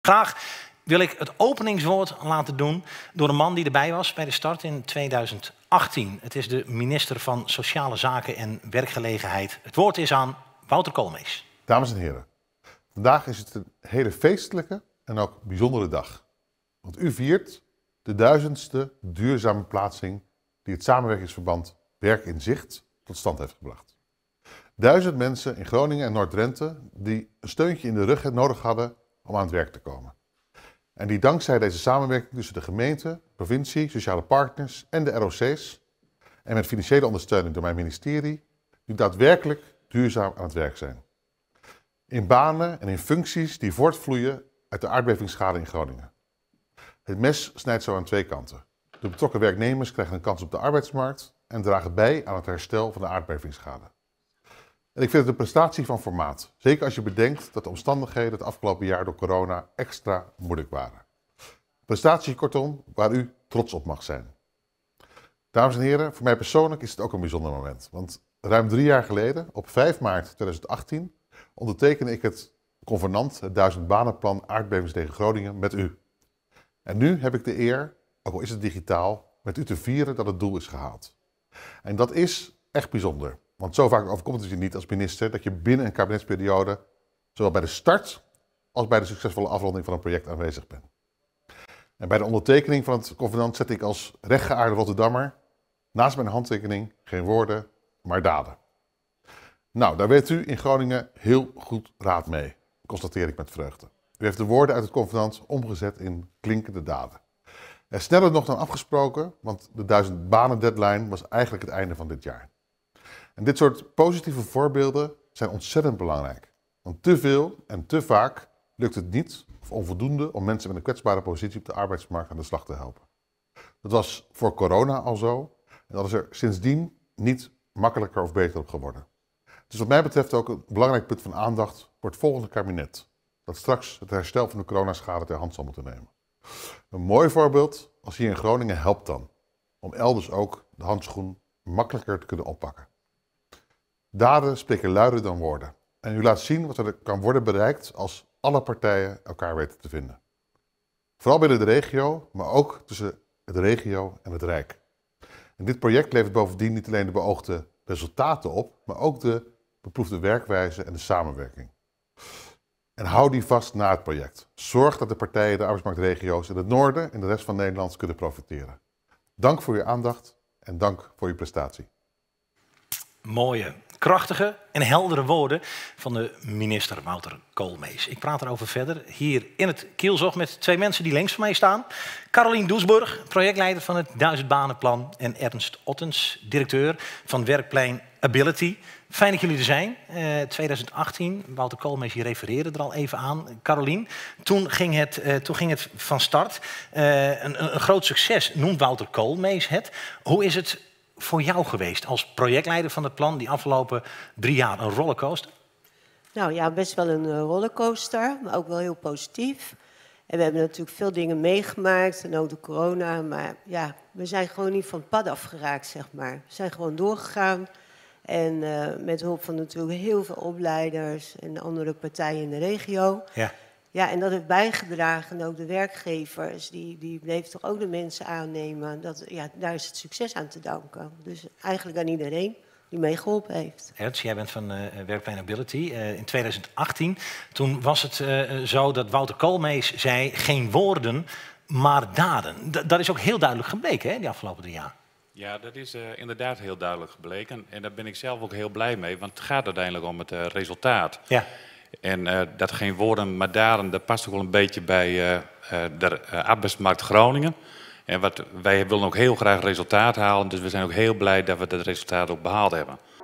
Graag wil ik het openingswoord laten doen door een man die erbij was bij de start in 2018. Het is de minister van Sociale Zaken en Werkgelegenheid. Het woord is aan Wouter Koolmees. Dames en heren, vandaag is het een hele feestelijke en ook bijzondere dag. Want u viert de duizendste duurzame plaatsing die het samenwerkingsverband Werk in Zicht tot stand heeft gebracht. Duizend mensen in Groningen en Noord-Drenthe die een steuntje in de rug nodig hadden om aan het werk te komen. En die dankzij deze samenwerking tussen de gemeente, provincie, sociale partners en de ROC's en met financiële ondersteuning door mijn ministerie nu daadwerkelijk duurzaam aan het werk zijn. In banen en in functies die voortvloeien uit de aardbevingsschade in Groningen. Het mes snijdt zo aan twee kanten. De betrokken werknemers krijgen een kans op de arbeidsmarkt en dragen bij aan het herstel van de aardbevingsschade. En ik vind het een prestatie van formaat. Zeker als je bedenkt dat de omstandigheden het afgelopen jaar door corona extra moeilijk waren. Prestatie kortom waar u trots op mag zijn. Dames en heren, voor mij persoonlijk is het ook een bijzonder moment. Want ruim drie jaar geleden, op 5 maart 2018, ondertekende ik het convenant, het duizend banenplan tegen Groningen, met u. En nu heb ik de eer, ook al is het digitaal, met u te vieren dat het doel is gehaald. En dat is echt bijzonder. Want zo vaak overkomt het je niet als minister dat je binnen een kabinetsperiode zowel bij de start als bij de succesvolle afronding van een project aanwezig bent. En bij de ondertekening van het convenant zet ik als rechtgeaarde Rotterdammer naast mijn handtekening geen woorden, maar daden. Nou, daar weet u in Groningen heel goed raad mee, constateer ik met vreugde. U heeft de woorden uit het convenant omgezet in klinkende daden. En sneller nog dan afgesproken, want de duizend banen deadline was eigenlijk het einde van dit jaar. En dit soort positieve voorbeelden zijn ontzettend belangrijk. Want te veel en te vaak lukt het niet of onvoldoende om mensen met een kwetsbare positie op de arbeidsmarkt aan de slag te helpen. Dat was voor corona al zo en dat is er sindsdien niet makkelijker of beter op geworden. Het is dus wat mij betreft ook een belangrijk punt van aandacht voor het volgende kabinet, dat straks het herstel van de coronaschade ter hand zal moeten nemen. Een mooi voorbeeld als hier in Groningen helpt dan, om elders ook de handschoen makkelijker te kunnen oppakken. Daden spreken luider dan woorden. En u laat zien wat er kan worden bereikt als alle partijen elkaar weten te vinden. Vooral binnen de regio, maar ook tussen het regio en het Rijk. En dit project levert bovendien niet alleen de beoogde resultaten op, maar ook de beproefde werkwijze en de samenwerking. En hou die vast na het project. Zorg dat de partijen de arbeidsmarktregio's in het noorden en de rest van Nederland kunnen profiteren. Dank voor uw aandacht en dank voor uw prestatie. Mooie krachtige en heldere woorden van de minister Wouter Koolmees. Ik praat erover verder hier in het Kielzog met twee mensen die links van mij staan. Carolien Doesburg, projectleider van het banenplan, En Ernst Ottens, directeur van Werkplein Ability. Fijn dat jullie er zijn. 2018, eh, Wouter Koolmees je refereerde er al even aan. Carolien, toen ging het, eh, toen ging het van start. Eh, een, een groot succes noemt Wouter Koolmees het. Hoe is het voor jou geweest als projectleider van het plan die afgelopen drie jaar? Een rollercoaster? Nou ja, best wel een eh, rollercoaster, maar ook wel heel positief. En we hebben natuurlijk veel dingen meegemaakt en ook de corona. Maar ja, we zijn gewoon niet van het pad afgeraakt, zeg maar. We zijn gewoon doorgegaan. En eh, met hulp van natuurlijk heel veel opleiders en andere partijen in de regio. Ja. Ja, en dat heeft bijgedragen ook de werkgevers. Die, die bleef toch ook de mensen aannemen. Dat, ja, daar is het succes aan te danken. Dus eigenlijk aan iedereen die geholpen heeft. Ernst, jij bent van uh, Werkplein Ability. Eh, in 2018, toen was het eh, zo dat Wouter Koolmees zei... geen woorden, maar daden. dat is ook heel duidelijk gebleken hè, die afgelopen drie jaar. Ja, dat is inderdaad heel duidelijk gebleken. En daar ben ik zelf ook heel blij mee, want het gaat uiteindelijk om het resultaat. Ja. En eh, dat geen woorden, maar daden, dat past ook wel een beetje bij eh, eh, de arbeidsmarkt Groningen. En wat, wij willen ook heel graag resultaat halen, dus we zijn ook heel blij dat we dat resultaat ook behaald hebben.